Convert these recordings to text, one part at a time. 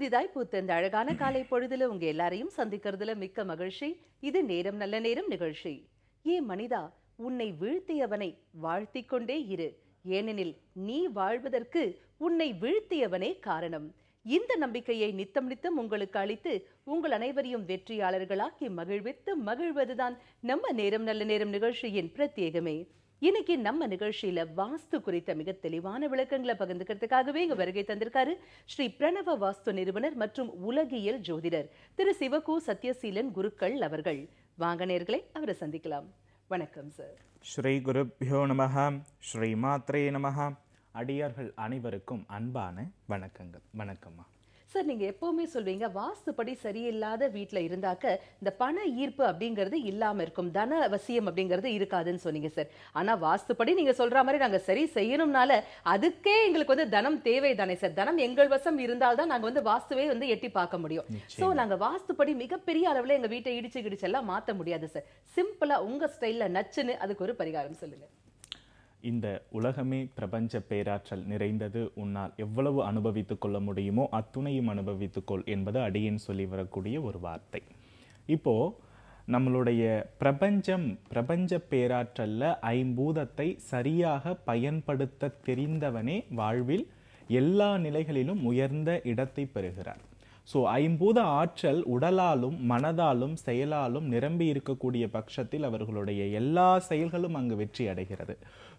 புதிதாய் பூத்த இந்த அழகான காலை பொழுதுல உங்க எல்லாரையும் சந்திக்கிறதுல மிக்க மகிழ்ச்சி இது நேரம் நல்ல நேரம் நிகழ்ச்சி ஏ மனிதா உன்னை வீழ்த்தியவனை வாழ்த்தி கொண்டே இரு ஏனெனில் நீ வாழ்வதற்கு உன்னை வீழ்த்தியவனே காரணம் இந்த நம்பிக்கையை நித்தம் நித்தம் உங்களுக்கு அளித்து உங்கள் அனைவரையும் வெற்றியாளர்களாக்கி மகிழ்வித்து மகிழ்வதுதான் நம்ம நேரம் நல்ல நேரம் நிகழ்ச்சியின் பிரத்யேகமே இன்னைக்கு நம்ம நிகழ்ச்சியில வாஸ்து குறித்த மிக தெளிவான விளக்கங்களை பகிர்ந்துக்கிறதுக்காகவே இங்க வருகை தந்திருக்காரு ஸ்ரீ பிரணவ வாஸ்து நிறுவனர் மற்றும் உலகியல் ஜோதிடர் திரு சிவகு சத்யசீலன் குருக்கள் அவர்கள் வாங்க நேர்களை அவரை சந்திக்கலாம் வணக்கம் சார் ஸ்ரீ குருப்யோ நமக ஸ்ரீ மாத்ரே நமகா அடியார்கள் அனைவருக்கும் அன்பான வணக்கங்கள் வணக்கம்மா சார் நீங்கள் எப்போவுமே சொல்வீங்க வாஸ்துப்படி சரியில்லாத வீட்டில் இருந்தாக்க இந்த பண ஈர்ப்பு அப்படிங்கிறது இல்லாமல் இருக்கும் தன அவசியம் அப்படிங்கிறது இருக்காதுன்னு சொன்னீங்க சார் ஆனால் வாஸ்துப்படி நீங்கள் சொல்கிற மாதிரி நாங்கள் சரி செய்யணும்னால அதுக்கே எங்களுக்கு வந்து தனம் தேவை தானே சார் தனம் எங்கள் வசம் இருந்தால் தான் நாங்கள் வந்து வாஸ்துவே வந்து எட்டி பார்க்க முடியும் ஸோ நாங்கள் வாஸ்துப்படி மிகப்பெரிய அளவில் எங்கள் வீட்டை இடிச்சு கிடிச்செல்லாம் மாற்ற முடியாது சார் சிம்பிளாக உங்கள் ஸ்டைலில் நச்சுன்னு அதுக்கு ஒரு பரிகாரம் சொல்லுங்கள் இந்த உலகமே பிரபஞ்ச பேராற்றல் நிறைந்தது உன்னால் எவ்வளவு அனுபவித்து கொள்ள முடியுமோ அத்துணையும் அனுபவித்துக்கொள் என்பது அடியின் சொல்லி வரக்கூடிய ஒரு வார்த்தை இப்போ நம்மளுடைய பிரபஞ்சம் பிரபஞ்ச பேராற்றலில் ஐம்பூதத்தை சரியாக பயன்படுத்த தெரிந்தவனே வாழ்வில் எல்லா நிலைகளிலும் உயர்ந்த இடத்தை பெறுகிறார் ஸோ ஐம்பூத ஆற்றல் உடலாலும் மனதாலும் செயலாலும் நிரம்பி இருக்கக்கூடிய பட்சத்தில் அவர்களுடைய எல்லா செயல்களும் அங்கு வெற்றி அடைகிறது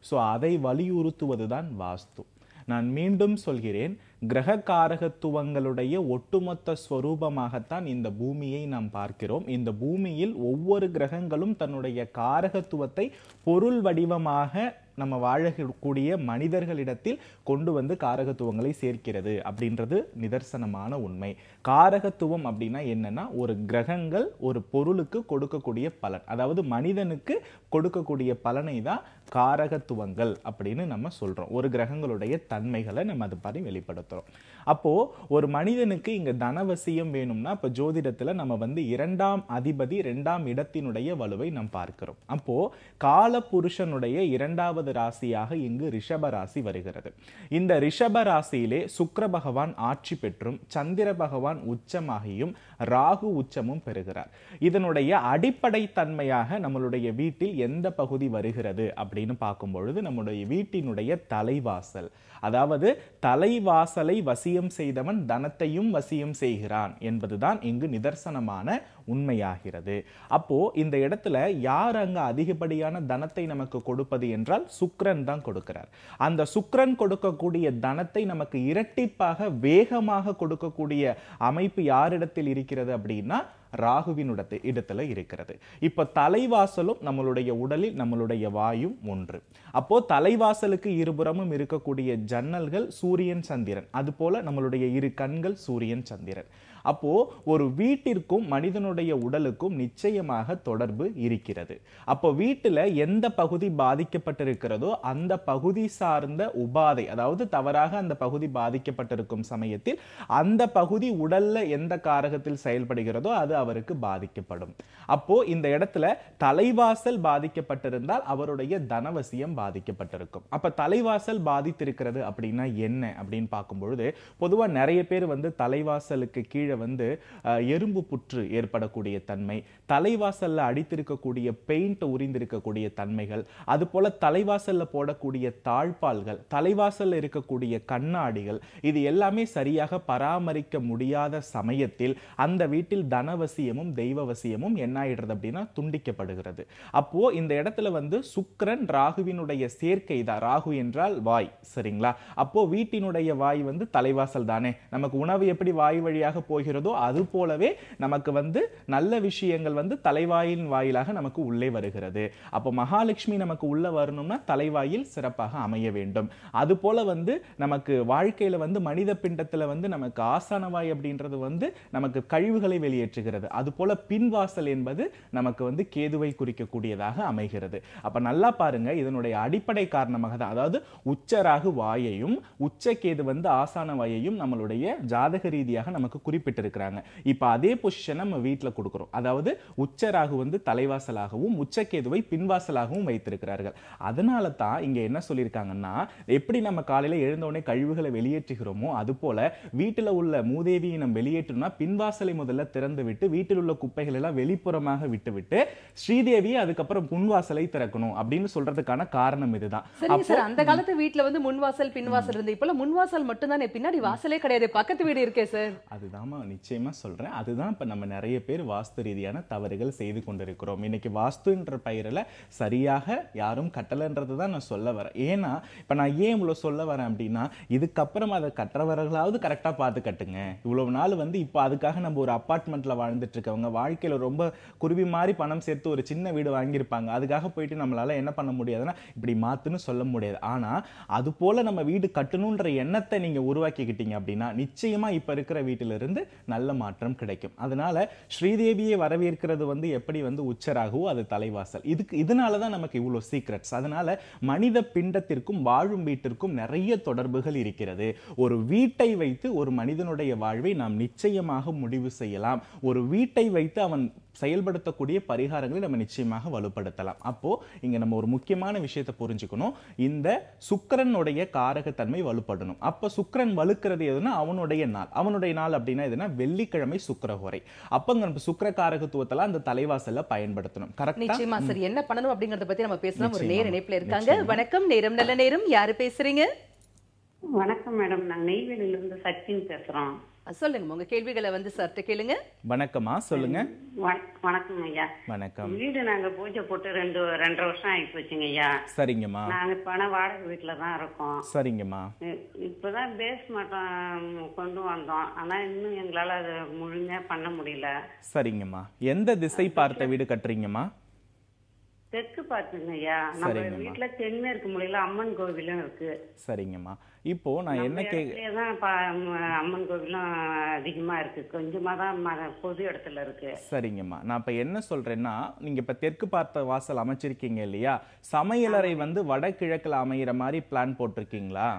ஸோ அதை வலியுறுத்துவதுதான் வாஸ்து நான் மீண்டும் சொல்கிறேன் கிரக காரகத்துவங்களுடைய ஒட்டுமொத்த ஸ்வரூபமாகத்தான் இந்த பூமியை நாம் பார்க்கிறோம் இந்த பூமியில் ஒவ்வொரு கிரகங்களும் தன்னுடைய காரகத்துவத்தை பொருள் வடிவமாக நம்ம வாழக்கூடிய மனிதர்களிடத்தில் கொண்டு வந்து காரகத்துவங்களை சேர்க்கிறது அப்படின்றது நிதர்சனமான உண்மை காரகத்துவம் அப்படின்னா என்னன்னா ஒரு கிரகங்கள் ஒரு பொருளுக்கு கொடுக்கக்கூடிய பலன் அதாவது மனிதனுக்கு கொடுக்கக்கூடிய பலனை தான் காரகத்துவங்கள் அப்படின்னு நம்ம சொல்கிறோம் ஒரு கிரகங்களுடைய தன்மைகளை நம்ம அது பாதி வெளிப்படுத்தும் பயன்படுத்துகிறோம் அப்போது ஒரு மனிதனுக்கு இங்கே தனவசியம் வேணும்னா இப்போ ஜோதிடத்தில் நம்ம வந்து இரண்டாம் அதிபதி இரண்டாம் இடத்தினுடைய வலுவை நாம் பார்க்கிறோம் அப்போது கால புருஷனுடைய இரண்டாவது ராசியாக இங்கு ரிஷப ராசி வருகிறது இந்த ரிஷப ராசியிலே சுக்கர பகவான் ஆட்சி பெற்றும் சந்திர பகவான் உச்சமாகியும் ராகு உச்சமும் பெறுகிறார் இதனுடைய அடிப்படை தன்மையாக நம்மளுடைய வீட்டில் எந்த பகுதி வருகிறது அப்படின்னு பார்க்கும் பொழுது நம்முடைய வீட்டினுடைய தலைவாசல் அதாவது தலைவாசல் ஆற்றலை வசியம் செய்தவன் தனத்தையும் வசியம் செய்கிறான் என்பதுதான் இங்கு நிதர்சனமான உண்மையாகிறது அப்போ இந்த இடத்துல யார் அங்க அதிகப்படியான தனத்தை நமக்கு கொடுப்பது என்றால் சுக்ரன் தான் கொடுக்கிறார் அந்த சுக்ரன் கொடுக்கக்கூடிய தனத்தை நமக்கு இரட்டிப்பாக வேகமாக கொடுக்கக்கூடிய அமைப்பு யாரிடத்தில் இருக்கிறது அப்படின்னா ராகுவினுடத்தை இடத்துல இருக்கிறது இப்ப தலைவாசலும் நம்மளுடைய உடலில் நம்மளுடைய வாயும் ஒன்று அப்போ தலைவாசலுக்கு இருபுறமும் இருக்கக்கூடிய ஜன்னல்கள் சூரியன் சந்திரன் அது போல நம்மளுடைய இரு கண்கள் சூரியன் சந்திரன் அப்போது ஒரு வீட்டிற்கும் மனிதனுடைய உடலுக்கும் நிச்சயமாக தொடர்பு இருக்கிறது அப்போ வீட்டில் எந்த பகுதி பாதிக்கப்பட்டிருக்கிறதோ அந்த பகுதி சார்ந்த உபாதை அதாவது தவறாக அந்த பகுதி பாதிக்கப்பட்டிருக்கும் சமயத்தில் அந்த பகுதி உடல்ல எந்த காரகத்தில் செயல்படுகிறதோ அது அவருக்கு பாதிக்கப்படும் அப்போ இந்த இடத்துல தலைவாசல் பாதிக்கப்பட்டிருந்தால் அவருடைய தனவசியம் பாதிக்கப்பட்டிருக்கும் அப்ப தலைவாசல் பாதித்திருக்கிறது அப்படின்னா என்ன அப்படின்னு பார்க்கும்பொழுது பொதுவாக நிறைய பேர் வந்து தலைவாசலுக்கு கீழே கீழே வந்து எறும்பு புற்று ஏற்படக்கூடிய தன்மை தலைவாசலில் அடித்திருக்கக்கூடிய பெயிண்ட் உரிந்திருக்கக்கூடிய தன்மைகள் அது போல தலைவாசலில் போடக்கூடிய தாழ்பால்கள் தலைவாசலில் இருக்கக்கூடிய கண்ணாடிகள் இது எல்லாமே சரியாக பராமரிக்க முடியாத சமயத்தில் அந்த வீட்டில் தனவசியமும் தெய்வவசியமும் என்ன ஆயிடுறது அப்படின்னா துண்டிக்கப்படுகிறது அப்போ இந்த இடத்துல வந்து சுக்கரன் ராகுவினுடைய சேர்க்கை தான் ராகு என்றால் வாய் சரிங்களா அப்போ வீட்டினுடைய வாய் வந்து தலைவாசல் தானே நமக்கு உணவு எப்படி வாய் வழியாக போய் போகிறதோ அது போலவே நமக்கு வந்து நல்ல விஷயங்கள் வந்து தலைவாயின் வாயிலாக நமக்கு உள்ளே வருகிறது அப்போ மகாலட்சுமி நமக்கு உள்ளே வரணும்னா தலைவாயில் சிறப்பாக அமைய வேண்டும் அது போல வந்து நமக்கு வாழ்க்கையில் வந்து மனித பிண்டத்தில் வந்து நமக்கு ஆசானவாய் அப்படின்றது வந்து நமக்கு கழிவுகளை வெளியேற்றுகிறது அது போல பின்வாசல் என்பது நமக்கு வந்து கேதுவை குறிக்கக்கூடியதாக அமைகிறது அப்போ நல்லா பாருங்க இதனுடைய அடிப்படை காரணமாக தான் அதாவது உச்சராகு வாயையும் உச்ச கேது வந்து ஆசான வாயையும் நம்மளுடைய ஜாதக ரீதியாக நமக்கு குறிப்பிட்டு குறிப்பிட்டிருக்கிறாங்க இப்போ அதே பொசிஷனை நம்ம வீட்டில் கொடுக்குறோம் அதாவது உச்சராகு வந்து தலைவாசலாகவும் உச்சக்கேதுவை பின்வாசலாகவும் வைத்திருக்கிறார்கள் அதனால தான் இங்கே என்ன சொல்லியிருக்காங்கன்னா எப்படி நம்ம காலையில் எழுந்தவுடனே கழிவுகளை வெளியேற்றுகிறோமோ போல வீட்டில் உள்ள மூதேவியை நம்ம வெளியேற்றணும்னா பின்வாசலை முதல்ல திறந்து விட்டு வீட்டில் உள்ள குப்பைகள் எல்லாம் வெளிப்புறமாக விட்டுவிட்டு ஸ்ரீதேவி அதுக்கப்புறம் புன்வாசலை திறக்கணும் அப்படின்னு சொல்றதுக்கான காரணம் இதுதான் சார் அந்த காலத்து வீட்டில் வந்து முன்வாசல் பின்வாசல் இருந்து இப்போல முன்வாசல் மட்டும் தானே பின்னாடி வாசலே கிடையாது பக்கத்து வீடு இருக்கே சார் அதுதான் நிச்சயமாக சொல்கிறேன் அதுதான் இப்போ நம்ம நிறைய பேர் வாஸ்து ரீதியான தவறுகள் செய்து கொண்டிருக்கிறோம் இன்றைக்கி வாஸ்துன்ற பயிரில் சரியாக யாரும் கட்டலைன்றது தான் நான் சொல்ல வரேன் ஏன்னா இப்போ நான் ஏன் இவ்வளோ சொல்ல வரேன் அப்படின்னா இதுக்கப்புறம் அதை கற்றவர்களாவது கரெக்டாக பார்த்து கட்டுங்க இவ்வளோ நாள் வந்து இப்போ அதுக்காக நம்ம ஒரு அப்பார்ட்மெண்ட்டில் வாழ்ந்துட்டுருக்கவங்க வாழ்க்கையில் ரொம்ப குருவி மாதிரி பணம் சேர்த்து ஒரு சின்ன வீடு வாங்கியிருப்பாங்க அதுக்காக போயிட்டு நம்மளால் என்ன பண்ண முடியாதுன்னா இப்படி மாற்றுன்னு சொல்ல முடியாது ஆனால் அது போல் நம்ம வீடு கட்டணுன்ற எண்ணத்தை நீங்கள் உருவாக்கிக்கிட்டீங்க அப்படின்னா நிச்சயமாக இப்போ இருக்கிற வீட்டிலிருந்து நல்ல மாற்றம் கிடைக்கும் அதனால ஸ்ரீதேவியை வரவேற்கிறது வந்து எப்படி வந்து உச்சராகவோ அது தலைவாசல் இதுக்கு இதனால தான் நமக்கு இவ்வளோ சீக்ரெட்ஸ் அதனால மனித பிண்டத்திற்கும் வாழும் வீட்டிற்கும் நிறைய தொடர்புகள் இருக்கிறது ஒரு வீட்டை வைத்து ஒரு மனிதனுடைய வாழ்வை நாம் நிச்சயமாக முடிவு செய்யலாம் ஒரு வீட்டை வைத்து அவன் செயல்படுத்தக்கூடிய பரிகாரங்களை நம்ம நிச்சயமாக வலுப்படுத்தலாம் அப்போ இங்க நம்ம ஒரு முக்கியமான விஷயத்தை புரிஞ்சுக்கணும் இந்த சுக்கரனுடைய காரகத்தன்மை வலுப்படணும் அப்ப சுக்கரன் வலுக்கிறது எதுனா அவனுடைய நாள் அவனுடைய நாள் அப்படின்னா எதுனா வெள்ளிக்கிழமை சுக்கரகுறை அப்பங்க நம்ம சுக்கர காரகத்துவத்தில அந்த தலைவாசல்ல பயன்படுத்தணும் கரெக்ட் நிச்சயமா என்ன பண்ணணும் அப்படிங்கறத பத்தி நம்ம பேசலாம் ஒரு நேர இணைப்புல இருக்காங்க வணக்கம் நேரம் நல்ல நேரம் யாரு பேசுறீங்க வணக்கம் மேடம் நான் நெய்வேலியிலிருந்து சச்சின் பேசுறோம் சொல்லுங்க உங்க கேள்விகளை வந்து சார்ட்ட கேளுங்க வணக்கம்மா சொல்லுங்க வணக்கம் ஐயா வணக்கம் வீடு நாங்க பூஜை போட்டு ரெண்டு ரெண்டரை வருஷம் ஆகி போச்சுங்க ஐயா சரிங்கம்மா நாங்க பணம் வாடகை வீட்டுல தான் இருக்கோம் சரிங்கம்மா இப்பதான் பேஸ் மட்டம் கொண்டு வந்தோம் ஆனா இன்னும் எங்களால அதை முழுமையா பண்ண முடியல சரிங்கம்மா எந்த திசை பார்த்த வீடு கட்டுறீங்கம்மா தெற்கு பார்த்துங்கய்யா நம்ம வீட்ல தென்மேற்கு மூலையில அம்மன் கோவிலும் இருக்கு சரிங்கம்மா இப்போ நான் என்ன கே அம்மன் கோவிலும் அதிகமா இருக்கு கொஞ்சமா தான் பொது இடத்துல இருக்கு சரிங்கம்மா நான் இப்ப என்ன சொல்றேன்னா நீங்க இப்ப தெற்கு பார்த்த வாசல் அமைச்சிருக்கீங்க இல்லையா சமையலறை வந்து வடகிழக்குல அமையிற மாதிரி பிளான் போட்டிருக்கீங்களா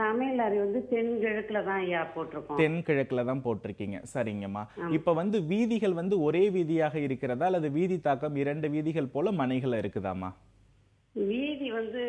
சமையல் அறை வந்து தென்கிழக்குல தான் ஐயா போட்டிருக்கோம் தென்கிழக்குல தான் போட்டிருக்கீங்க சரிங்கம்மா இப்ப வந்து வீதிகள் வந்து ஒரே வீதியாக இருக்கிறதா அல்லது வீதி தாக்கம் இரண்டு வீதிகள் போல மனைகள் இருக்குதாமா வீதி வந்து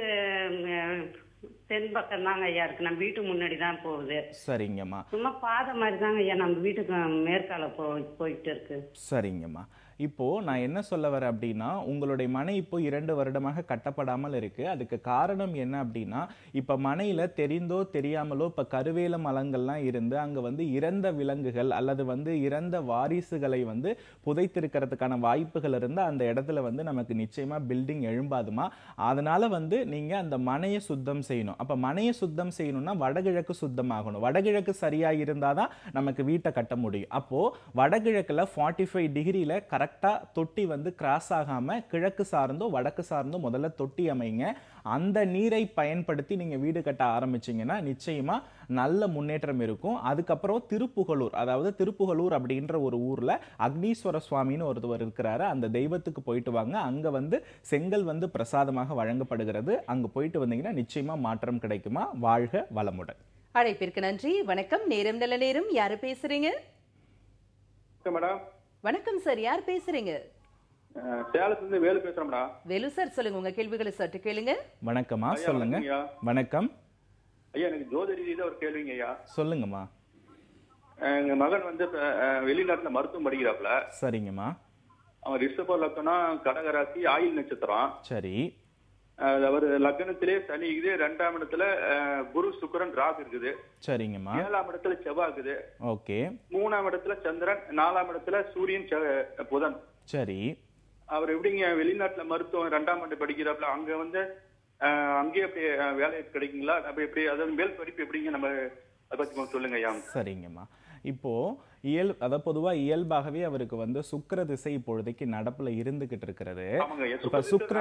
தென்பக்கம் தாங்க ஐயா இருக்கு நம்ம வீட்டு முன்னாடி தான் போகுது சரிங்கம்மா சும்மா பாதை மாதிரி தாங்க ஐயா நம்ம வீட்டுக்கு மேற்கால போ போயிட்டு இருக்கு சரிங்கம்மா இப்போ நான் என்ன சொல்ல வரேன் அப்படின்னா உங்களுடைய மனை இப்போ இரண்டு வருடமாக கட்டப்படாமல் இருக்கு அதுக்கு காரணம் என்ன அப்படின்னா இப்ப மனையில தெரிந்தோ தெரியாமலோ இப்ப கருவேல மலங்கள்லாம் இருந்து அங்க வந்து இறந்த விலங்குகள் அல்லது வந்து இறந்த வாரிசுகளை வந்து புதைத்திருக்கிறதுக்கான வாய்ப்புகள் இருந்து அந்த இடத்துல வந்து நமக்கு நிச்சயமா பில்டிங் எழும்பாதுமா அதனால வந்து நீங்கள் அந்த மனையை சுத்தம் செய்யணும் அப்போ மனையை சுத்தம் செய்யணும்னா வடகிழக்கு சுத்தமாகணும் வடகிழக்கு சரியாக இருந்தால் தான் நமக்கு வீட்டை கட்ட முடியும் அப்போது வடகிழக்கில் ஃபார்ட்டி ஃபைவ் டிகிரியில் கரெக்டாக தொட்டி வந்து கிராஸ் ஆகாமல் கிழக்கு சார்ந்தோ வடக்கு சார்ந்தோ முதல்ல தொட்டி அமைங்க அந்த நீரை பயன்படுத்தி நீங்கள் வீடு கட்ட ஆரம்பிச்சிங்கன்னா நிச்சயமாக நல்ல முன்னேற்றம் இருக்கும் அதுக்கப்புறம் திருப்புகலூர் அதாவது திருப்புகலூர் அப்படின்ற ஒரு ஊரில் அக்னீஸ்வர சுவாமின்னு ஒருத்தவர் இருக்கிறாரு அந்த தெய்வத்துக்கு போயிட்டு வாங்க அங்கே வந்து செங்கல் வந்து பிரசாதமாக வழங்கப்படுகிறது அங்கே போயிட்டு வந்தீங்கன்னா நிச்சயமாக மாற்றம் கிடைக்குமா வாழ்க வளமுடன் அழைப்பிற்கு நன்றி வணக்கம் நேரம் நல்ல நேரம் யாரு பேசுறீங்க வணக்கம் சார் யார் பேசுறீங்க சேலத்துல வேலு பேசுறோம்டா வேலு சார் சொல்லுங்க உங்க கேள்விகளை சற்று கேளுங்க வணக்கம்மா சொல்லுங்க வணக்கம் ஐயா எனக்கு ஜோதி ரீதியில ஒரு கேள்விங்க ஐயா சொல்லுங்கம்மா எங்க மகன் வந்து வெளிநாட்டுல மருத்துவம் படிக்கிறாப்ல சரிங்கம்மா அவர் ரிஷப லக்கணம் கடகராசி ஆயில் நட்சத்திரம் சரி அவர் லக்னத்திலே சனி இருக்குது ரெண்டாம் இடத்துல குரு சுக்கரன் ராகு இருக்குது சரிங்கம்மா ஏழாம் இடத்துல செவ்வாய் இருக்குது ஓகே மூணாம் இடத்துல சந்திரன் நாலாம் இடத்துல சூரியன் புதன் சரி அவர் எப்படிங்க வெளிநாட்டுல மருத்துவம் ரெண்டாம் ஆண்டு படிக்கிறாப்ல அங்க வந்து அங்கேயே அப்படி வேலை கிடைக்குங்களா அப்படி எப்படி அதாவது மேல் படிப்பு எப்படிங்க நம்ம அதை பத்தி சொல்லுங்க ஐயா சரிங்கம்மா இப்போ இயல் அதாவது பொதுவாக இயல்பாகவே அவருக்கு வந்து சுக்கர திசை இப்பொழுதைக்கு நடப்பில் இருந்துகிட்டு இருக்கிறது இப்போ சுக்கர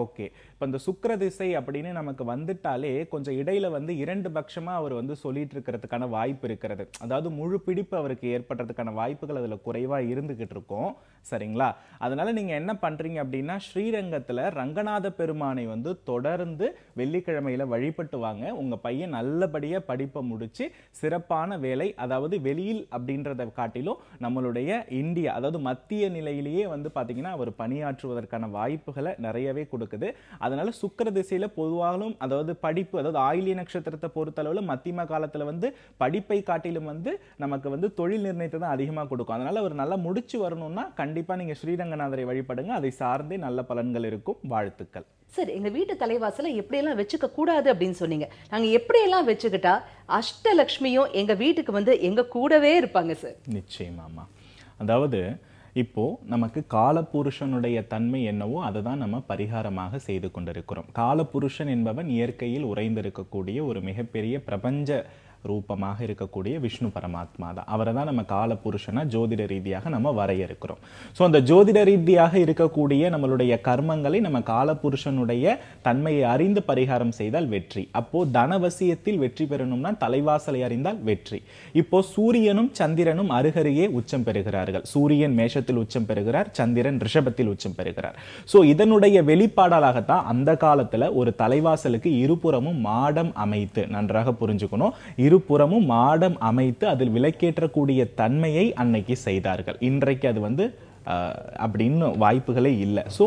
ஓகே இப்போ இந்த சுக்கர திசை அப்படின்னு நமக்கு வந்துட்டாலே கொஞ்சம் இடையில வந்து இரண்டு பட்சமாக அவர் வந்து சொல்லிட்டு இருக்கிறதுக்கான வாய்ப்பு இருக்கிறது அதாவது முழு பிடிப்பு அவருக்கு ஏற்படுறதுக்கான வாய்ப்புகள் அதில் குறைவாக இருந்துகிட்டு இருக்கும் சரிங்களா அதனால நீங்கள் என்ன பண்ணுறீங்க அப்படின்னா ஸ்ரீரங்கத்தில் ரங்கநாத பெருமானை வந்து தொடர்ந்து வெள்ளிக்கிழமையில வழிபட்டு வாங்க உங்கள் பையன் நல்லபடியாக படிப்பை முடித்து சிறப்பான வேலை அதாவது வெளியில் அப்படி அப்படின்றத காட்டிலும் நம்மளுடைய இந்தியா அதாவது மத்திய நிலையிலேயே வந்து பார்த்தீங்கன்னா அவர் பணியாற்றுவதற்கான வாய்ப்புகளை நிறையவே கொடுக்குது அதனால் சுக்கர திசையில் பொதுவாலும் அதாவது படிப்பு அதாவது ஆயிலிய நட்சத்திரத்தை பொறுத்தளவில் மத்தியம காலத்தில் வந்து படிப்பை காட்டிலும் வந்து நமக்கு வந்து தொழில் நிர்ணயத்தை தான் அதிகமாக கொடுக்கும் அதனால் அவர் நல்லா முடிச்சு வரணும்னா கண்டிப்பாக நீங்கள் ஸ்ரீரங்கநாதரை வழிபடுங்க அதை சார்ந்தே நல்ல பலன்கள் இருக்கும் வாழ்த்துக்கள் சரி எங்கள் வீட்டு தலைவாசலை எப்படியெல்லாம் வச்சுக்க கூடாது அப்படின்னு சொன்னீங்க நாங்கள் எப்படியெல்லாம் வச்சுக்கிட்டா அஷ்டலக்ஷ்மியும் எங்கள் வீட்டுக்கு வந்து எங்கள் கூடவே இருப்பாங்க சார் நிச்சயமாம்மா அதாவது இப்போது நமக்கு காலபுருஷனுடைய தன்மை என்னவோ அதை தான் நம்ம பரிகாரமாக செய்து கொண்டிருக்கிறோம் காலபுருஷன் என்பவன் இயற்கையில் உறைந்திருக்கக்கூடிய ஒரு மிகப்பெரிய பிரபஞ்ச ரூபமாக இருக்கக்கூடிய விஷ்ணு பரமாத்மா தான் அவரை தான் நம்ம கால புருஷனா ஜோதிட ரீதியாக நம்ம வரையறுக்கிறோம் ஸோ அந்த ஜோதிட ரீதியாக இருக்கக்கூடிய நம்மளுடைய கர்மங்களை நம்ம கால புருஷனுடைய தன்மையை அறிந்து பரிகாரம் செய்தால் வெற்றி அப்போ தனவசியத்தில் வெற்றி பெறணும்னா தலைவாசலை அறிந்தால் வெற்றி இப்போ சூரியனும் சந்திரனும் அருகருகே உச்சம் பெறுகிறார்கள் சூரியன் மேஷத்தில் உச்சம் பெறுகிறார் சந்திரன் ரிஷபத்தில் உச்சம் பெறுகிறார் ஸோ இதனுடைய வெளிப்பாடலாகத்தான் அந்த காலத்தில் ஒரு தலைவாசலுக்கு இருபுறமும் மாடம் அமைத்து நன்றாக புரிஞ்சுக்கணும் இருபுறமும் மாடம் அமைத்து அதில் விலக்கேற்றக்கூடிய தன்மையை அன்னைக்கு செய்தார்கள் இன்றைக்கு அது வந்து அப்படின்னு வாய்ப்புகளே இல்லை ஸோ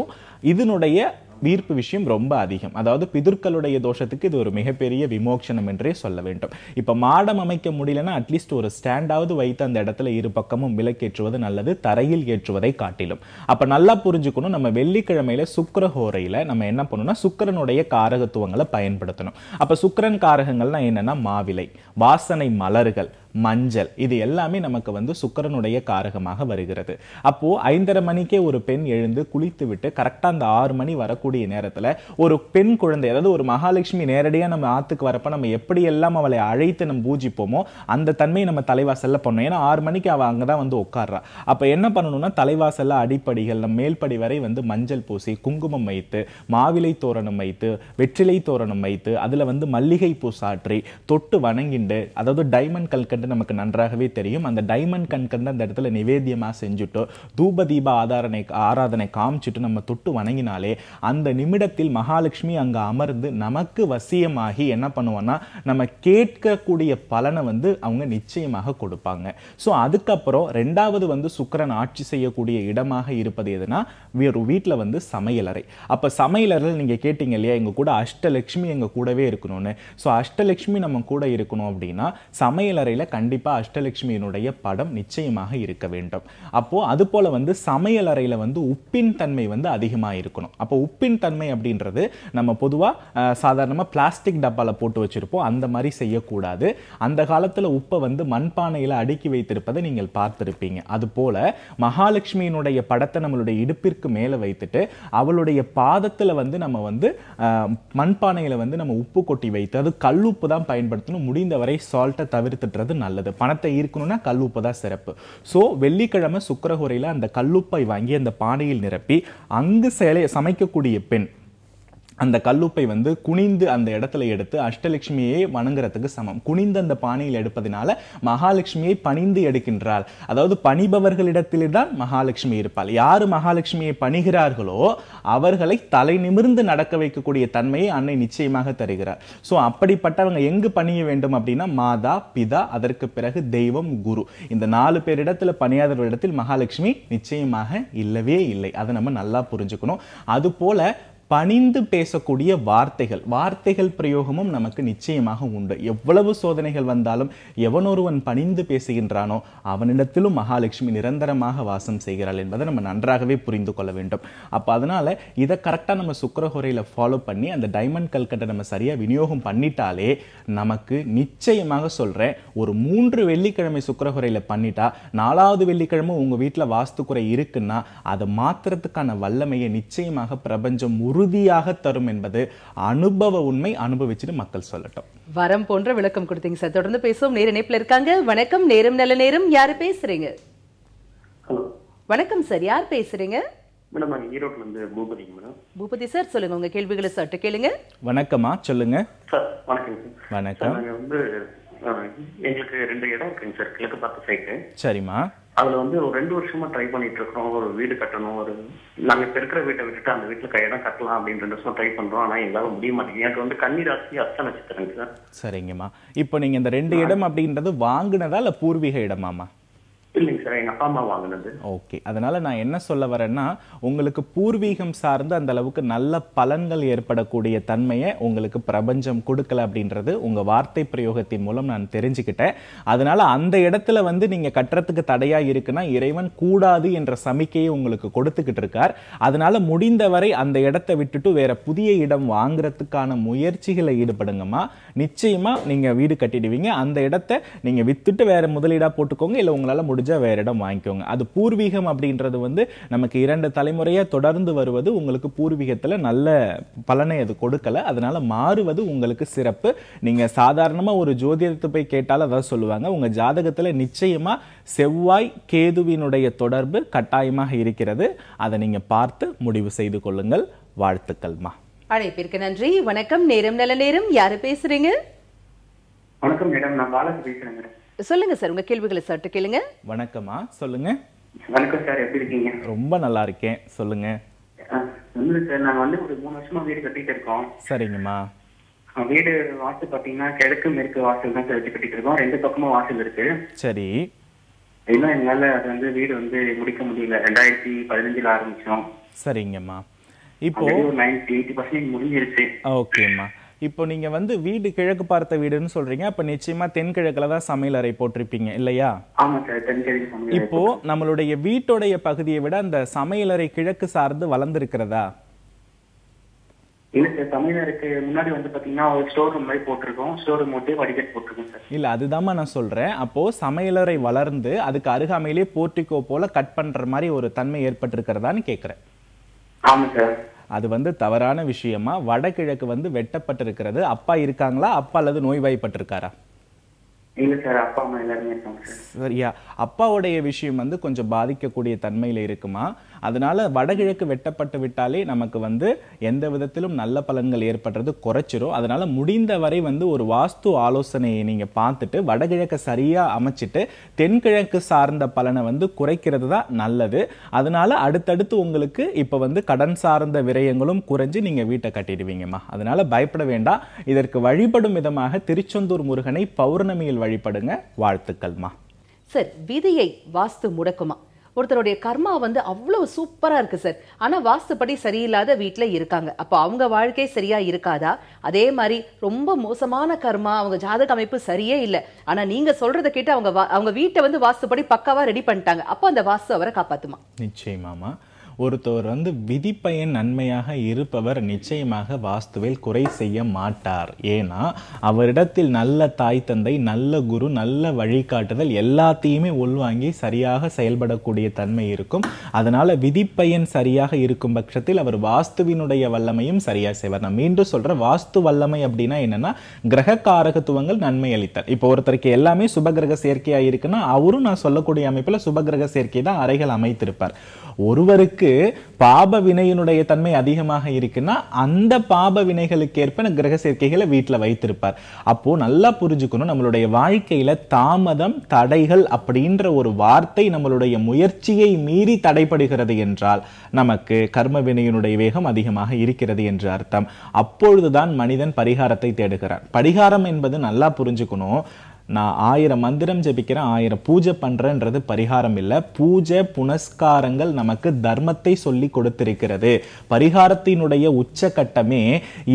இதனுடைய வீர்ப்பு விஷயம் ரொம்ப அதிகம் அதாவது பிதுர்களுடைய தோஷத்துக்கு இது ஒரு மிகப்பெரிய விமோட்சனம் என்றே சொல்ல வேண்டும் இப்போ மாடம் அமைக்க முடியலன்னா அட்லீஸ்ட் ஒரு ஸ்டாண்டாவது வைத்து அந்த இடத்துல இரு பக்கமும் விளக்கேற்றுவது நல்லது தரையில் ஏற்றுவதை காட்டிலும் அப்போ நல்லா புரிஞ்சுக்கணும் நம்ம வெள்ளிக்கிழமையில சுக்கரஹோரையில நம்ம என்ன பண்ணணும்னா சுக்கரனுடைய காரகத்துவங்களை பயன்படுத்தணும் அப்போ சுக்கரன் காரகங்கள்லாம் என்னன்னா மாவிலை வாசனை மலர்கள் மஞ்சள் இது எல்லாமே நமக்கு வந்து சுக்கரனுடைய காரகமாக வருகிறது அப்போ ஐந்தரை மணிக்கே ஒரு பெண் எழுந்து குளித்து விட்டு கரெக்டாக அந்த ஆறு மணி வரக்கூடிய நேரத்தில் ஒரு பெண் குழந்தை அதாவது ஒரு மகாலட்சுமி நேரடியாக நம்ம ஆத்துக்கு வரப்ப நம்ம எப்படி எல்லாம் அவளை அழைத்து நம்ம பூஜிப்போமோ அந்த தன்மையை நம்ம தலைவாசல்ல பண்ணோம் ஏன்னா ஆறு மணிக்கு அவள் அங்கே தான் வந்து உட்கார்றா அப்போ என்ன பண்ணணும்னா தலைவாசல்ல அடிப்படிகள் நம்ம மேல்படி வரை வந்து மஞ்சள் பூசி குங்குமம் வைத்து மாவிலை தோரணம் வைத்து வெற்றிலை தோரணம் வைத்து அதில் வந்து மல்லிகை பூ சாற்றி தொட்டு வணங்கிண்டு அதாவது டைமண்ட் கல்கட் கண்கண்டு நமக்கு நன்றாகவே தெரியும் அந்த டைமண்ட் கண்கண்டு அந்த இடத்துல நிவேத்தியமாக செஞ்சுட்டோ தூப தீப ஆதாரனை ஆராதனை காமிச்சுட்டு நம்ம தொட்டு வணங்கினாலே அந்த நிமிடத்தில் மகாலட்சுமி அங்கே அமர்ந்து நமக்கு வசியமாகி என்ன பண்ணுவோன்னா நம்ம கேட்கக்கூடிய பலனை வந்து அவங்க நிச்சயமாக கொடுப்பாங்க ஸோ அதுக்கப்புறம் ரெண்டாவது வந்து சுக்கரன் ஆட்சி செய்யக்கூடிய இடமாக இருப்பது எதுனா ஒரு வீட்டில் வந்து சமையலறை அப்போ சமையலறையில் நீங்கள் கேட்டீங்க இல்லையா எங்கள் கூட அஷ்டலட்சுமி எங்கள் கூடவே இருக்கணும்னு ஸோ அஷ்டலட்சுமி நம்ம கூட இருக்கணும் அப்படின்னா சமையலறையில் கண்டிப்பாக அஷ்டலட்சுமியினுடைய படம் நிச்சயமாக இருக்க வேண்டும் அப்போது போல் வந்து சமையல் அறையில் வந்து உப்பின் தன்மை வந்து அதிகமாக இருக்கணும் அப்போ உப்பின் தன்மை அப்படின்றது நம்ம பொதுவாக சாதாரணமாக பிளாஸ்டிக் டப்பாவில் போட்டு வச்சுருப்போம் அந்த மாதிரி செய்யக்கூடாது அந்த காலத்தில் உப்பை வந்து மண்பானையில் அடுக்கி வைத்திருப்பதை நீங்கள் பார்த்துருப்பீங்க அதுபோல் மகாலட்சுமியினுடைய படத்தை நம்மளுடைய இடுப்பிற்கு மேலே வைத்துட்டு அவளுடைய பாதத்தில் வந்து நம்ம வந்து மண்பானையில் வந்து நம்ம உப்பு கொட்டி வைத்து அது கல்லுப்பு தான் பயன்படுத்தணும் முடிந்தவரை சால்ட்டை தவிர்த்துட்டுறது நல்லது பணத்தை ஈர்க்கணும்னா கல்லுப்பு தான் சிறப்பு ஸோ வெள்ளிக்கிழமை சுக்கரகுரையில் அந்த கல்லுப்பை வாங்கி அந்த பானையில் நிரப்பி அங்கு சேலை சமைக்கக்கூடிய பெண் அந்த கல்லுப்பை வந்து குனிந்து அந்த இடத்துல எடுத்து அஷ்டலட்சுமியை வணங்குறதுக்கு சமம் குனிந்து அந்த பானையில் எடுப்பதனால மகாலட்சுமியை பணிந்து எடுக்கின்றாள் அதாவது பணிபவர்களிடத்திலே தான் மகாலட்சுமி இருப்பாள் யார் மகாலட்சுமியை பணிகிறார்களோ அவர்களை தலை நிமிர்ந்து நடக்க வைக்கக்கூடிய தன்மையை அன்னை நிச்சயமாக தருகிறார் ஸோ அப்படிப்பட்டவங்க எங்கு பணிய வேண்டும் அப்படின்னா மாதா பிதா அதற்கு பிறகு தெய்வம் குரு இந்த நாலு பேரிடத்தில் பணியாதவர்களிடத்தில் மகாலட்சுமி நிச்சயமாக இல்லவே இல்லை அதை நம்ம நல்லா புரிஞ்சுக்கணும் அதுபோல பணிந்து பேசக்கூடிய வார்த்தைகள் வார்த்தைகள் பிரயோகமும் நமக்கு நிச்சயமாக உண்டு எவ்வளவு சோதனைகள் வந்தாலும் எவனொருவன் பணிந்து பேசுகின்றானோ அவனிடத்திலும் மகாலட்சுமி நிரந்தரமாக வாசம் செய்கிறாள் என்பதை நம்ம நன்றாகவே புரிந்து கொள்ள வேண்டும் அப்போ அதனால் இதை கரெக்டாக நம்ம சுக்கரஹுரையில் ஃபாலோ பண்ணி அந்த டைமண்ட் கல்கட்டை நம்ம சரியாக விநியோகம் பண்ணிட்டாலே நமக்கு நிச்சயமாக சொல்கிறேன் ஒரு மூன்று வெள்ளிக்கிழமை சுக்கரஹுரையில் பண்ணிட்டா நாலாவது வெள்ளிக்கிழமை உங்கள் வீட்டில் வாஸ்துக்குறை இருக்குன்னா அதை மாற்றுறதுக்கான வல்லமையை நிச்சயமாக பிரபஞ்சம் உரு உறுதியாக தரும் என்பது அனுபவ உண்மை அனுபவிச்சுட்டு மக்கள் சொல்லட்டும் வரம் போன்ற விளக்கம் கொடுத்தீங்க சார் தொடர்ந்து பேசுவோம் நேர இணைப்பில் இருக்காங்க வணக்கம் நேரம் நல்ல நேரம் யாரு பேசுறீங்க வணக்கம் சார் யார் பேசுறீங்க மேடம் ஈரோட்ல இருந்து மேடம் பூபதி சார் சொல்லுங்க உங்க கேள்விகளை சட்டு கேளுங்க வணக்கமா சொல்லுங்க வணக்கம் வணக்கம் எங்களுக்கு ரெண்டு இடம் இருக்குங்க சார் கிழக்கு சைடு சரிம்மா அதுல வந்து ஒரு ரெண்டு வருஷமா ட்ரை பண்ணிட்டு இருக்கிறோம் ஒரு வீடு கட்டணும் ஒரு நாங்க இப்ப இருக்கிற வீட்டை விட்டுட்டு அந்த வீட்டுல கையெல்லாம் கட்டலாம் அப்படின்னு ரெண்டு வருஷம் ட்ரை பண்றோம் ஆனா எங்களால முடிய மாட்டேங்குது எனக்கு வந்து கண்ணி ராசி அஸ்த நட்சத்திரம் சார் சரிங்கம்மா இப்போ நீங்க இந்த ரெண்டு இடம் அப்படின்றது வாங்குனதா இல்ல பூர்வீக இடமாமா பேசுகிறேன் அப்பா அம்மா வாங்கினது ஓகே அதனால் நான் என்ன சொல்ல வரேன்னா உங்களுக்கு பூர்வீகம் சார்ந்து அந்த அளவுக்கு நல்ல பலன்கள் ஏற்படக்கூடிய தன்மையை உங்களுக்கு பிரபஞ்சம் கொடுக்கல அப்படின்றது உங்கள் வார்த்தை பிரயோகத்தின் மூலம் நான் தெரிஞ்சுக்கிட்டேன் அதனால் அந்த இடத்துல வந்து நீங்கள் கட்டுறதுக்கு தடையாக இருக்குன்னா இறைவன் கூடாது என்ற சமிக்கையை உங்களுக்கு கொடுத்துக்கிட்டு இருக்கார் அதனால் முடிந்தவரை அந்த இடத்தை விட்டுட்டு வேற புதிய இடம் வாங்குறதுக்கான முயற்சிகளை ஈடுபடுங்கம்மா நிச்சயமாக நீங்கள் வீடு கட்டிடுவீங்க அந்த இடத்த நீங்கள் வித்துட்டு வேற முதலீடா போட்டுக்கோங்க இல்லை உங்களால் முடிஞ்சால் வேற இடம் வாங்கிக்கோங்க அது பூர்வீகம் அப்படின்றது வந்து நமக்கு இரண்டு தலைமுறையாக தொடர்ந்து வருவது உங்களுக்கு பூர்வீகத்தில் நல்ல பலனை அது கொடுக்கல அதனால் மாறுவது உங்களுக்கு சிறப்பு நீங்கள் சாதாரணமாக ஒரு ஜோதிடத்தை போய் கேட்டால் அதான் சொல்லுவாங்க உங்கள் ஜாதகத்தில் நிச்சயமாக செவ்வாய் கேதுவினுடைய தொடர்பு கட்டாயமாக இருக்கிறது அதை நீங்கள் பார்த்து முடிவு செய்து கொள்ளுங்கள் வாழ்த்துக்கள்மா அழைப்பிற்கு நன்றி வணக்கம் நேரம் நல்ல நேரம் யாரு பேசுறீங்க வணக்கம் மேடம் நான் பாலாஜி பேசுறேங்க சொல்லுங்க சார் உங்க கேள்விகளை சட்டு கேளுங்க வணக்கம்மா சொல்லுங்க வணக்கம் சார் எப்படி இருக்கீங்க ரொம்ப நல்லா இருக்கேன் சொல்லுங்க ஒன்றும் சார் நாங்கள் வந்து ஒரு மூணு வருஷமா வீடு கட்டிட்டு இருக்கோம் சரிங்கம்மா வீடு வாசல் பாத்தீங்கன்னா கிழக்கு மேற்கு வாசல் தான் சார் கட்டிட்டு இருக்கோம் ரெண்டு பக்கமும் வாசல் இருக்கு சரி இன்னும் எங்களால் அது வந்து வீடு வந்து முடிக்க முடியல ரெண்டாயிரத்தி பதினஞ்சில் ஆரம்பிச்சோம் சரிங்கம்மா இப்போ நைன்டி எயிட்டி பர்சன்டேஜ் முடிஞ்சிருச்சு ஓகேம்மா இப்போ நீங்க வந்து வீடு கிழக்கு பார்த்த வீடுன்னு சொல்றீங்க அப்ப நிச்சயமா தென்கிழக்குல தான் சமையல் அறை போட்டிருப்பீங்க இல்லையா இப்போ நம்மளுடைய வீட்டுடைய பகுதியை விட அந்த சமையல் அறை கிழக்கு சார்ந்து வளர்ந்துருக்கிறதா முன்னாடி போட்டிருக்கோம் இல்ல நான் சொல்றேன் அப்போ சமையலறை வளர்ந்து அதுக்கு அருகாமையிலே போர்ட்டிகோ போல கட் பண்ற மாதிரி ஒரு தன்மை ஏற்பட்டிருக்கிறதான்னு கேக்குறேன் அது வந்து தவறான விஷயமா வடகிழக்கு வந்து வெட்டப்பட்டிருக்கிறது அப்பா இருக்காங்களா அப்பா அல்லது நோய்வாய்ப்பட்டிருக்காரா சரியா அப்பாவுடைய விஷயம் வந்து கொஞ்சம் பாதிக்கக்கூடிய தன்மையில இருக்குமா அதனால் வடகிழக்கு வெட்டப்பட்டு விட்டாலே நமக்கு வந்து எந்த விதத்திலும் நல்ல பலன்கள் ஏற்படுறது குறைச்சிரும் அதனால் முடிந்த வரை வந்து ஒரு வாஸ்து ஆலோசனையை நீங்கள் பார்த்துட்டு வடகிழக்கை சரியாக அமைச்சிட்டு தென்கிழக்கு சார்ந்த பலனை வந்து குறைக்கிறது தான் நல்லது அதனால் அடுத்தடுத்து உங்களுக்கு இப்போ வந்து கடன் சார்ந்த விரயங்களும் குறைஞ்சு நீங்கள் வீட்டை கட்டிடுவீங்கம்மா அதனால் பயப்பட வேண்டாம் இதற்கு வழிபடும் விதமாக திருச்செந்தூர் முருகனை பௌர்ணமியில் வழிபடுங்க வாழ்த்துக்கள்மா சார் விதியை வாஸ்து முடக்குமா ஒருத்தருடைய கர்மா வந்து அவ்வளவு சூப்பராக இருக்கு சார் ஆனால் வாஸ்துப்படி சரியில்லாத வீட்டில் இருக்காங்க அப்போ அவங்க வாழ்க்கை சரியா இருக்காதா அதே மாதிரி ரொம்ப மோசமான கர்மா அவங்க ஜாதக அமைப்பு சரியே இல்லை ஆனால் நீங்க சொல்றத கேட்டு அவங்க அவங்க வீட்டை வந்து வாஸ்துப்படி பக்காவா ரெடி பண்ணிட்டாங்க அப்போ அந்த வாஸ்து அவரை காப்பாத்துமா நிச்சயமாமா ஒருத்தவர் வந்து விதிப்பயன் நன்மையாக இருப்பவர் நிச்சயமாக வாஸ்துவில் குறை செய்ய மாட்டார் ஏன்னா அவரிடத்தில் நல்ல தாய் தந்தை நல்ல குரு நல்ல வழிகாட்டுதல் எல்லாத்தையுமே உள்வாங்கி சரியாக செயல்படக்கூடிய தன்மை இருக்கும் அதனால் விதிப்பயன் சரியாக இருக்கும் பட்சத்தில் அவர் வாஸ்துவினுடைய வல்லமையும் சரியாக செய்வார் நான் மீண்டும் சொல்கிறேன் வாஸ்து வல்லமை அப்படின்னா என்னென்னா கிரக காரகத்துவங்கள் நன்மை அளித்தார் இப்போ ஒருத்தருக்கு எல்லாமே சுபகிரக சேர்க்கையாக இருக்குன்னா அவரும் நான் சொல்லக்கூடிய அமைப்பில் சுபகிரக சேர்க்கை தான் அறைகள் அமைத்திருப்பார் ஒருவருக்கு பாப வினையினுடைய தன்மை அதிகமாக இருக்குன்னா அந்த பாப வினைகளுக்கு ஏற்ப கிரக சேர்க்கைகளை வீட்டில் வைத்திருப்பார் அப்போ நல்லா புரிஞ்சுக்கணும் நம்மளுடைய வாழ்க்கையில தாமதம் தடைகள் அப்படின்ற ஒரு வார்த்தை நம்மளுடைய முயற்சியை மீறி தடைப்படுகிறது என்றால் நமக்கு கர்ம வினையினுடைய வேகம் அதிகமாக இருக்கிறது என்று அர்த்தம் அப்பொழுதுதான் மனிதன் பரிகாரத்தை தேடுகிறார் பரிகாரம் என்பது நல்லா புரிஞ்சுக்கணும் நான் ஆயிரம் மந்திரம் ஜபிக்கிறேன் ஆயிரம் பூஜை பண்ணுறேன்றது பரிகாரம் இல்லை பூஜை புனஸ்காரங்கள் நமக்கு தர்மத்தை சொல்லி கொடுத்திருக்கிறது பரிகாரத்தினுடைய உச்சகட்டமே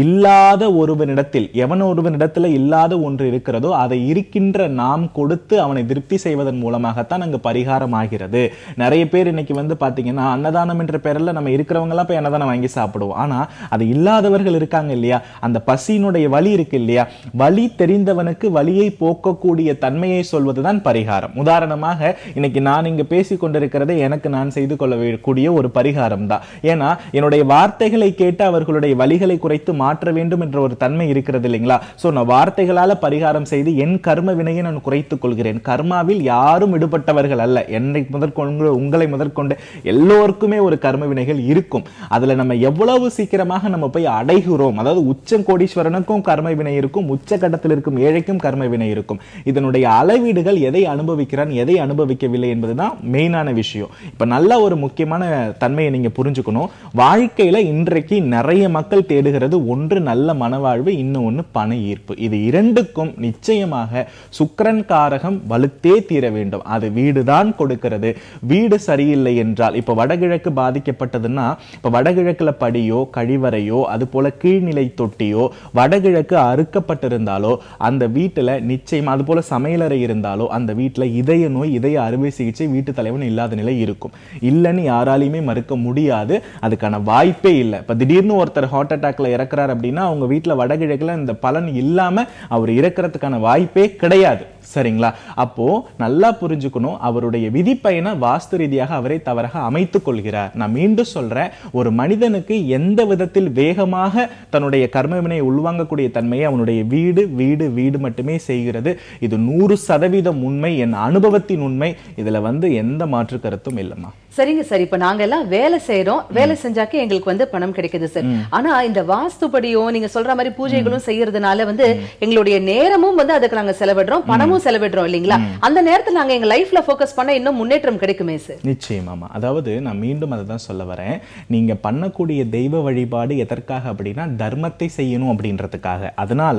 இல்லாத ஒருவனிடத்தில் எவன் ஒருவனிடத்தில் இல்லாத ஒன்று இருக்கிறதோ அதை இருக்கின்ற நாம் கொடுத்து அவனை திருப்தி செய்வதன் மூலமாகத்தான் அங்கு பரிகாரம் ஆகிறது நிறைய பேர் இன்னைக்கு வந்து பார்த்தீங்கன்னா அன்னதானம் என்ற பெயரில் நம்ம இருக்கிறவங்களாம் போய் அன்னதானம் வாங்கி சாப்பிடுவோம் ஆனால் அது இல்லாதவர்கள் இருக்காங்க இல்லையா அந்த பசியினுடைய வழி இருக்கு இல்லையா வழி தெரிந்தவனுக்கு வழியை போக்க போகக்கூடிய தன்மையை சொல்வதுதான் பரிகாரம் உதாரணமாக இன்னைக்கு நான் இங்கு பேசிக்கொண்டிருக்கிறதை எனக்கு நான் செய்து கொள்ளக்கூடிய ஒரு பரிகாரம் தான் ஏன்னா என்னுடைய வார்த்தைகளை கேட்டு அவர்களுடைய வழிகளை குறைத்து மாற்ற வேண்டும் என்ற ஒரு தன்மை இருக்கிறது இல்லைங்களா ஸோ நான் வார்த்தைகளால் பரிகாரம் செய்து என் கர்ம வினையை நான் குறைத்துக் கொள்கிறேன் கர்மாவில் யாரும் விடுபட்டவர்கள் அல்ல என்னை முதற்கொண்டு உங்களை முதற்கொண்டு எல்லோருக்குமே ஒரு கர்ம வினைகள் இருக்கும் அதில் நம்ம எவ்வளவு சீக்கிரமாக நம்ம போய் அடைகிறோம் அதாவது உச்சம் கோடீஸ்வரனுக்கும் கர்ம வினை இருக்கும் உச்ச கட்டத்தில் இருக்கும் ஏழைக்கும் கர்ம வினை இருக்கும் இதனுடைய அளவீடுகள் எதை அனுபவிக்கிறான் எதை அனுபவிக்கவில்லை என்பதுதான் மெயினான விஷயம் இப்ப நல்ல ஒரு முக்கியமான தன்மையை நீங்க புரிஞ்சுக்கணும் வாழ்க்கையில இன்றைக்கு நிறைய மக்கள் தேடுகிறது ஒன்று நல்ல மனவாழ்வு இன்னும் ஒன்று பண ஈர்ப்பு இது இரண்டுக்கும் நிச்சயமாக சுக்கரன் காரகம் வலுத்தே தீர வேண்டும் அது வீடுதான் கொடுக்கிறது வீடு சரியில்லை என்றால் இப்ப வடகிழக்கு பாதிக்கப்பட்டதுன்னா இப்ப வடகிழக்குல படியோ கழிவறையோ அது போல கீழ்நிலை தொட்டியோ வடகிழக்கு அறுக்கப்பட்டிருந்தாலோ அந்த வீட்டுல நிச்சயமாக அது அதுபோல் சமையலறை இருந்தாலோ அந்த வீட்டில் இதய நோய் இதய அறுவை சிகிச்சை வீட்டு தலைவன் இல்லாத நிலை இருக்கும் இல்லைன்னு யாராலையுமே மறுக்க முடியாது அதுக்கான வாய்ப்பே இல்லை இப்போ திடீர்னு ஒருத்தர் ஹார்ட் அட்டாக்ல இறக்குறாரு அப்படின்னா அவங்க வீட்டில் வடகிழக்கில் இந்த பலன் இல்லாமல் அவர் இறக்கிறதுக்கான வாய்ப்பே கிடையாது சரிங்களா அப்போ நல்லா புரிஞ்சுக்கணும் அவருடைய விதிப்பயனை வாஸ்து ரீதியாக அவரை தவறாக அமைத்துக் கொள்கிறார் நான் மீண்டும் சொல்றேன் ஒரு மனிதனுக்கு எந்த விதத்தில் வேகமாக தன்னுடைய கர்மவினை உள்வாங்கக்கூடிய தன்மையை அவனுடைய வீடு வீடு வீடு மட்டுமே செய்கிறது இது நூறு சதவீதம் உண்மை என் அனுபவத்தின் உண்மை இதுல வந்து எந்த மாற்று கருத்தும் இல்லம்மா சரிங்க சார் இப்ப நாங்க எல்லாம் வேலை செய்யறோம் வேலை செஞ்சாக்கே எங்களுக்கு வந்து பணம் கிடைக்குது சார் ஆனா இந்த வாஸ்துபடியும் நீங்க சொல்ற மாதிரி பூஜைகளும் செய்யறதுனால வந்து எங்களுடைய நேரமும் வந்து அதுக்கு நாங்க செலவிடுறோம் பணமும் தினமும் செலவிடுறோம் இல்லைங்களா அந்த நேரத்தில் நாங்கள் எங்கள் லைஃப்பில் ஃபோக்கஸ் பண்ணால் இன்னும் முன்னேற்றம் கிடைக்குமே சார் நிச்சயமாமா அதாவது நான் மீண்டும் அதை தான் சொல்ல வரேன் நீங்க பண்ணக்கூடிய தெய்வ வழிபாடு எதற்காக அப்படின்னா தர்மத்தை செய்யணும் அப்படின்றதுக்காக அதனால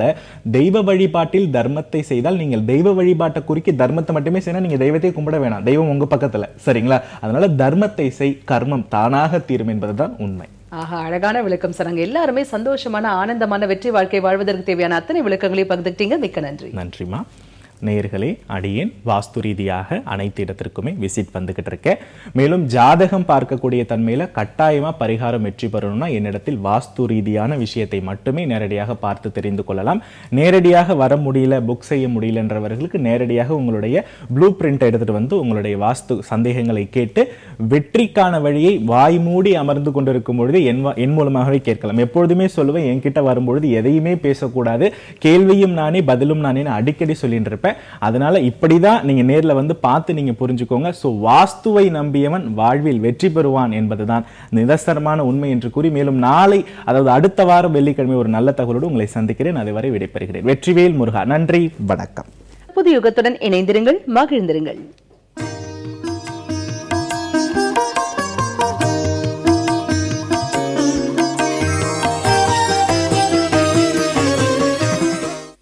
தெய்வ வழிபாட்டில் தர்மத்தை செய்தால் நீங்கள் தெய்வ வழிபாட்டை குறுக்கி தர்மத்தை மட்டுமே செய்யணும் நீங்க தெய்வத்தை கும்பிட வேணாம் தெய்வம் உங்க பக்கத்துல சரிங்களா அதனால தர்மத்தை செய் கர்மம் தானாக தீரும் என்பதுதான் உண்மை ஆஹா அழகான விளக்கம் சார் அங்க எல்லாருமே சந்தோஷமான ஆனந்தமான வெற்றி வாழ்க்கை வாழ்வதற்கு தேவையான அத்தனை விளக்கங்களையும் பகிர்ந்துட்டீங்க மிக்க நன்றி நன்றிமா நேர்களே அடியேன் வாஸ்து ரீதியாக அனைத்து இடத்திற்குமே விசிட் வந்துகிட்டு இருக்கேன் மேலும் ஜாதகம் பார்க்கக்கூடிய தன்மையில் கட்டாயமாக பரிகாரம் வெற்றி பெறணும்னா என்னிடத்தில் வாஸ்து ரீதியான விஷயத்தை மட்டுமே நேரடியாக பார்த்து தெரிந்து கொள்ளலாம் நேரடியாக வர முடியல புக் செய்ய முடியலன்றவர்களுக்கு நேரடியாக உங்களுடைய ப்ளூ பிரிண்ட் எடுத்துகிட்டு வந்து உங்களுடைய வாஸ்து சந்தேகங்களை கேட்டு வெற்றிக்கான வழியை வாய் மூடி அமர்ந்து கொண்டிருக்கும் பொழுது என் என் மூலமாகவே கேட்கலாம் எப்பொழுதுமே சொல்லுவேன் என்கிட்ட வரும்பொழுது எதையுமே பேசக்கூடாது கேள்வியும் நானே பதிலும் நானே அடிக்கடி சொல்லிட்டு இருப்பேன் கொடுப்பேன் அதனால இப்படி தான் நீங்கள் நேரில் வந்து பார்த்து நீங்கள் புரிஞ்சுக்கோங்க ஸோ வாஸ்துவை நம்பியவன் வாழ்வில் வெற்றி பெறுவான் என்பதுதான் நிதர்சனமான உண்மை என்று கூறி மேலும் நாளை அதாவது அடுத்த வாரம் வெள்ளிக்கிழமை ஒரு நல்ல தகவலோடு உங்களை சந்திக்கிறேன் அதுவரை விடைபெறுகிறேன் வெற்றிவேல் முருகா நன்றி வணக்கம் புது யுகத்துடன் இணைந்திருங்கள் மகிழ்ந்திருங்கள்